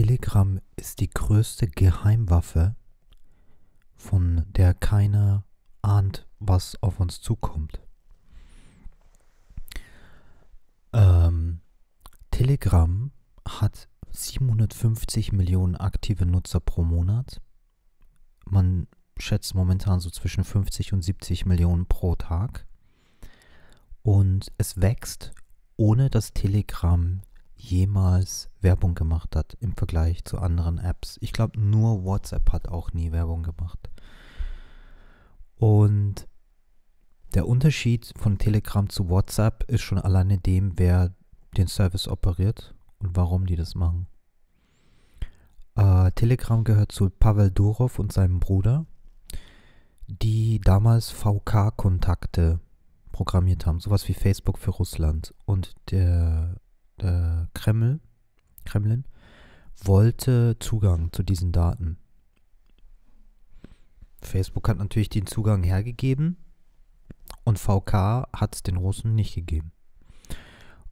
Telegram ist die größte Geheimwaffe, von der keiner ahnt, was auf uns zukommt. Ähm, Telegram hat 750 Millionen aktive Nutzer pro Monat. Man schätzt momentan so zwischen 50 und 70 Millionen pro Tag. Und es wächst, ohne dass Telegram jemals Werbung gemacht hat im Vergleich zu anderen Apps. Ich glaube, nur WhatsApp hat auch nie Werbung gemacht. Und der Unterschied von Telegram zu WhatsApp ist schon alleine dem, wer den Service operiert und warum die das machen. Äh, Telegram gehört zu Pavel Durov und seinem Bruder, die damals VK-Kontakte programmiert haben, sowas wie Facebook für Russland. Und der Kreml, Kremlin wollte Zugang zu diesen Daten. Facebook hat natürlich den Zugang hergegeben und VK hat es den Russen nicht gegeben.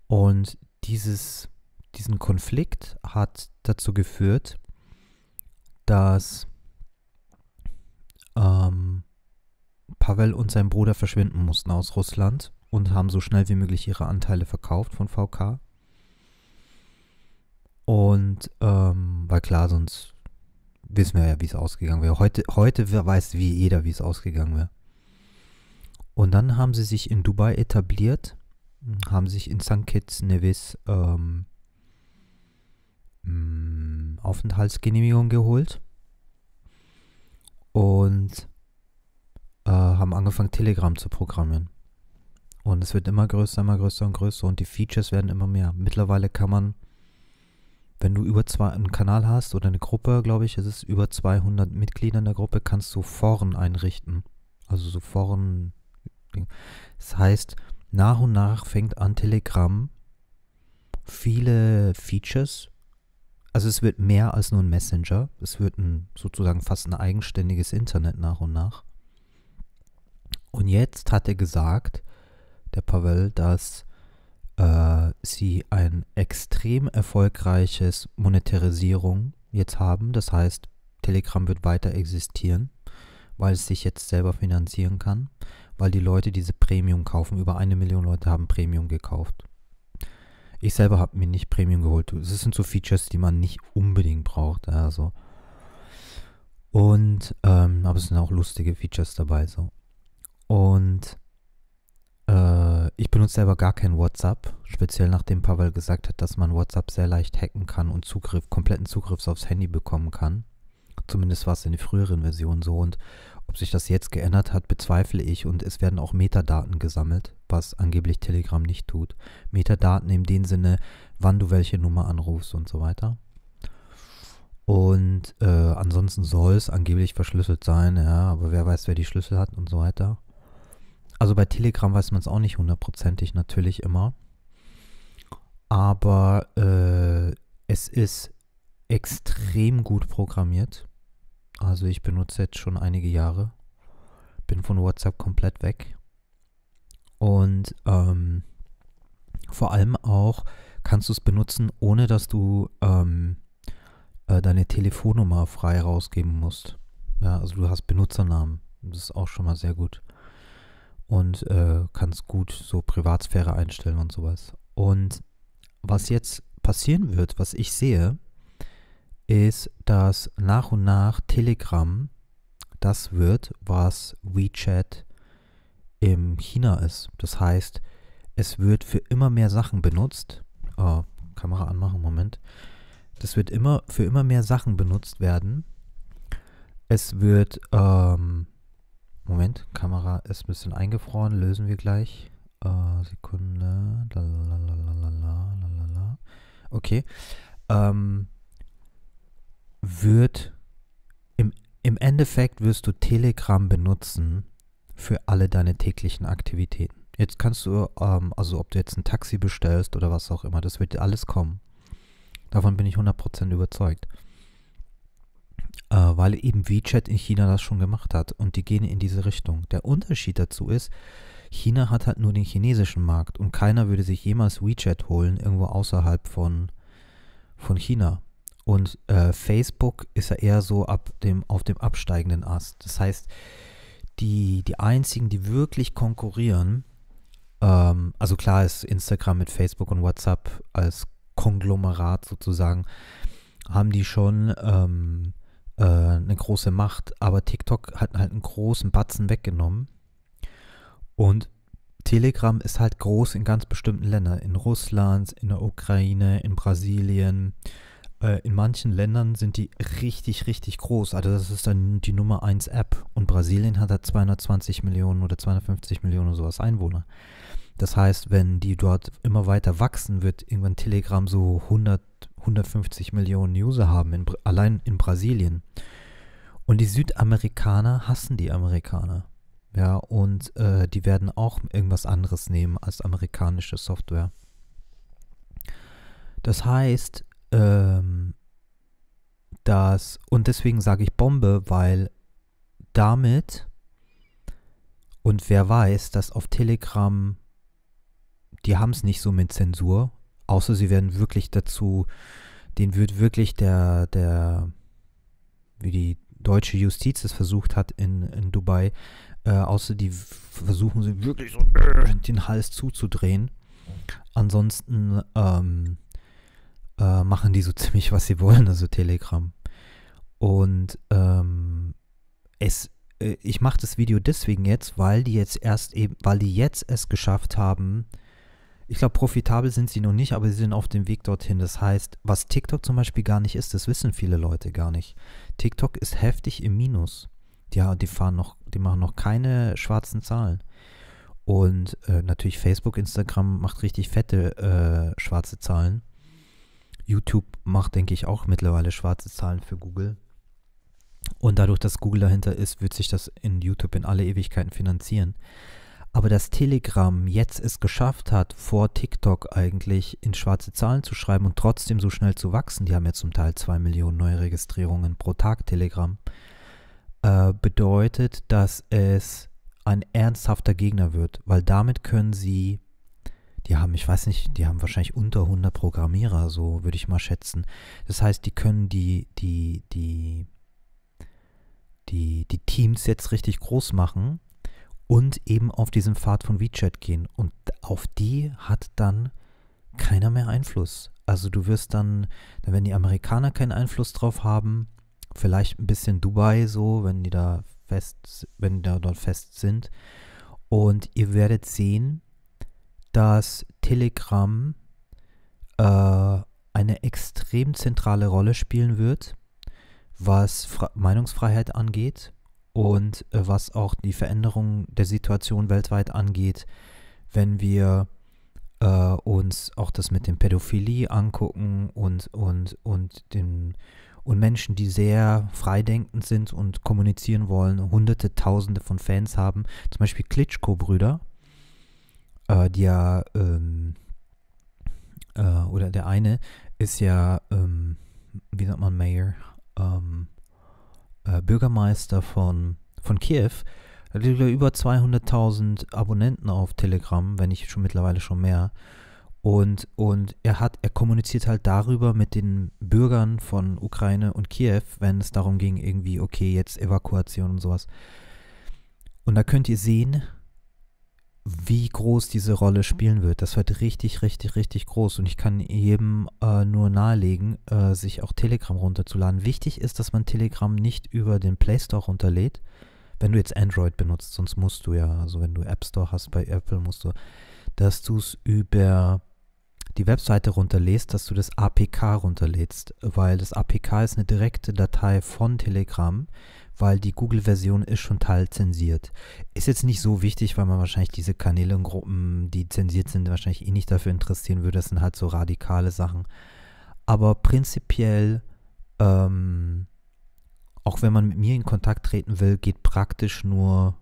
Und dieses, diesen Konflikt hat dazu geführt, dass ähm, Pavel und sein Bruder verschwinden mussten aus Russland und haben so schnell wie möglich ihre Anteile verkauft von VK. Und ähm, weil klar, sonst wissen wir ja, wie es ausgegangen wäre. Heute, heute weiß wie jeder, wie es ausgegangen wäre. Und dann haben sie sich in Dubai etabliert, haben sich in St. Kitts Nevis ähm, hm, Aufenthaltsgenehmigung geholt und äh, haben angefangen, Telegram zu programmieren. Und es wird immer größer, immer größer und größer und die Features werden immer mehr. Mittlerweile kann man wenn du über zwei einen Kanal hast oder eine Gruppe, glaube ich, ist es über 200 Mitglieder in der Gruppe, kannst du Foren einrichten. Also so Foren. Das heißt, nach und nach fängt an Telegram viele Features. Also es wird mehr als nur ein Messenger. Es wird ein, sozusagen fast ein eigenständiges Internet nach und nach. Und jetzt hat er gesagt, der Pavel, dass äh, sie ein extrem erfolgreiches Monetarisierung jetzt haben. Das heißt, Telegram wird weiter existieren, weil es sich jetzt selber finanzieren kann, weil die Leute diese Premium kaufen. Über eine Million Leute haben Premium gekauft. Ich selber habe mir nicht Premium geholt. Es sind so Features, die man nicht unbedingt braucht. Also. Und, ähm, aber es sind auch lustige Features dabei so. Und ich benutze selber gar kein WhatsApp, speziell nachdem Pavel gesagt hat, dass man WhatsApp sehr leicht hacken kann und Zugriff, kompletten Zugriff aufs Handy bekommen kann. Zumindest war es in den früheren Versionen so und ob sich das jetzt geändert hat, bezweifle ich und es werden auch Metadaten gesammelt, was angeblich Telegram nicht tut. Metadaten in dem Sinne, wann du welche Nummer anrufst und so weiter. Und äh, ansonsten soll es angeblich verschlüsselt sein, ja, aber wer weiß, wer die Schlüssel hat und so weiter. Also bei Telegram weiß man es auch nicht hundertprozentig natürlich immer. Aber äh, es ist extrem gut programmiert. Also ich benutze jetzt schon einige Jahre. Bin von WhatsApp komplett weg. Und ähm, vor allem auch kannst du es benutzen, ohne dass du ähm, äh, deine Telefonnummer frei rausgeben musst. Ja, also du hast Benutzernamen. Das ist auch schon mal sehr gut und äh, kannst gut so Privatsphäre einstellen und sowas. Und was jetzt passieren wird, was ich sehe, ist, dass nach und nach Telegram das wird, was WeChat im China ist. Das heißt, es wird für immer mehr Sachen benutzt. Oh, Kamera anmachen, Moment. Das wird immer für immer mehr Sachen benutzt werden. Es wird ähm, Moment, Kamera ist ein bisschen eingefroren, lösen wir gleich. Äh, Sekunde. Lalalala, Okay. Ähm, wird im, im Endeffekt wirst du Telegram benutzen für alle deine täglichen Aktivitäten. Jetzt kannst du, ähm, also ob du jetzt ein Taxi bestellst oder was auch immer, das wird alles kommen. Davon bin ich 100% überzeugt weil eben WeChat in China das schon gemacht hat und die gehen in diese Richtung. Der Unterschied dazu ist, China hat halt nur den chinesischen Markt und keiner würde sich jemals WeChat holen irgendwo außerhalb von, von China. Und äh, Facebook ist ja eher so ab dem, auf dem absteigenden Ast. Das heißt, die, die einzigen, die wirklich konkurrieren, ähm, also klar ist Instagram mit Facebook und WhatsApp als Konglomerat sozusagen, haben die schon ähm, äh, eine große Macht, aber TikTok hat halt einen großen Batzen weggenommen. Und Telegram ist halt groß in ganz bestimmten Ländern. In Russland, in der Ukraine, in Brasilien. Äh, in manchen Ländern sind die richtig, richtig groß. Also das ist dann die Nummer 1 App. Und Brasilien hat da 220 Millionen oder 250 Millionen oder sowas Einwohner. Das heißt, wenn die dort immer weiter wachsen, wird irgendwann Telegram so 100 150 Millionen User haben, in, allein in Brasilien. Und die Südamerikaner hassen die Amerikaner. Ja, und äh, die werden auch irgendwas anderes nehmen als amerikanische Software. Das heißt, ähm, dass, und deswegen sage ich Bombe, weil damit, und wer weiß, dass auf Telegram, die haben es nicht so mit Zensur, Außer sie werden wirklich dazu, den wird wirklich der, der, wie die deutsche Justiz es versucht hat in, in Dubai, äh, außer die versuchen sie wirklich so äh, den Hals zuzudrehen. Ansonsten ähm, äh, machen die so ziemlich, was sie wollen, also Telegram. Und ähm, es, äh, ich mache das Video deswegen jetzt, weil die jetzt erst eben, weil die jetzt es geschafft haben, ich glaube, profitabel sind sie noch nicht, aber sie sind auf dem Weg dorthin. Das heißt, was TikTok zum Beispiel gar nicht ist, das wissen viele Leute gar nicht. TikTok ist heftig im Minus. Ja, die fahren noch, die machen noch keine schwarzen Zahlen. Und äh, natürlich Facebook, Instagram macht richtig fette äh, schwarze Zahlen. YouTube macht, denke ich, auch mittlerweile schwarze Zahlen für Google. Und dadurch, dass Google dahinter ist, wird sich das in YouTube in alle Ewigkeiten finanzieren aber dass Telegram jetzt es geschafft hat, vor TikTok eigentlich in schwarze Zahlen zu schreiben und trotzdem so schnell zu wachsen, die haben ja zum Teil zwei Millionen Neuregistrierungen pro Tag Telegram, äh, bedeutet, dass es ein ernsthafter Gegner wird, weil damit können sie, die haben, ich weiß nicht, die haben wahrscheinlich unter 100 Programmierer, so würde ich mal schätzen. Das heißt, die können die, die, die, die, die Teams jetzt richtig groß machen und eben auf diesen Pfad von WeChat gehen. Und auf die hat dann keiner mehr Einfluss. Also du wirst dann, dann werden die Amerikaner keinen Einfluss drauf haben, vielleicht ein bisschen Dubai so, wenn die da fest, wenn die da dort fest sind. Und ihr werdet sehen, dass Telegram äh, eine extrem zentrale Rolle spielen wird, was Fra Meinungsfreiheit angeht und äh, was auch die Veränderung der Situation weltweit angeht, wenn wir äh, uns auch das mit dem Pädophilie angucken und, und, und, den, und Menschen, die sehr freidenkend sind und kommunizieren wollen, hunderte, tausende von Fans haben, zum Beispiel Klitschko-Brüder, äh, die ja, ähm, äh, oder der eine ist ja, ähm, wie sagt man, Mayor, ähm, äh, Bürgermeister von, von Kiew, hat über 200.000 Abonnenten auf Telegram, wenn nicht schon mittlerweile schon mehr. Und, und er hat, er kommuniziert halt darüber mit den Bürgern von Ukraine und Kiew, wenn es darum ging, irgendwie, okay, jetzt Evakuation und sowas. Und da könnt ihr sehen, wie groß diese Rolle mhm. spielen wird. Das wird richtig, richtig, richtig groß. Und ich kann jedem äh, nur nahelegen, äh, sich auch Telegram runterzuladen. Wichtig ist, dass man Telegram nicht über den Play Store runterlädt, wenn du jetzt Android benutzt, sonst musst du ja, also wenn du App Store hast bei Apple, musst du, dass du es über die Webseite runterlädst, dass du das APK runterlädst, weil das APK ist eine direkte Datei von Telegram weil die Google-Version ist schon teilzensiert. Ist jetzt nicht so wichtig, weil man wahrscheinlich diese Kanäle und Gruppen, die zensiert sind, wahrscheinlich eh nicht dafür interessieren würde. Das sind halt so radikale Sachen. Aber prinzipiell, ähm, auch wenn man mit mir in Kontakt treten will, geht praktisch nur,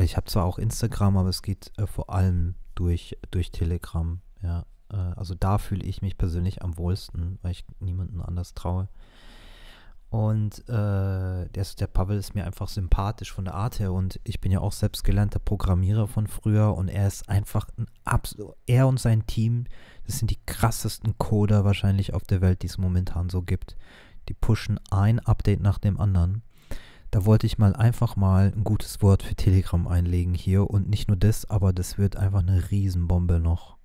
ich habe zwar auch Instagram, aber es geht äh, vor allem durch, durch Telegram, ja. Äh, also da fühle ich mich persönlich am wohlsten, weil ich niemanden anders traue. Und äh, der, der Pavel ist mir einfach sympathisch von der Art her und ich bin ja auch selbst gelernter Programmierer von früher und er ist einfach ein absolut, er und sein Team, das sind die krassesten Coder wahrscheinlich auf der Welt, die es momentan so gibt. Die pushen ein Update nach dem anderen. Da wollte ich mal einfach mal ein gutes Wort für Telegram einlegen hier und nicht nur das, aber das wird einfach eine Riesenbombe noch.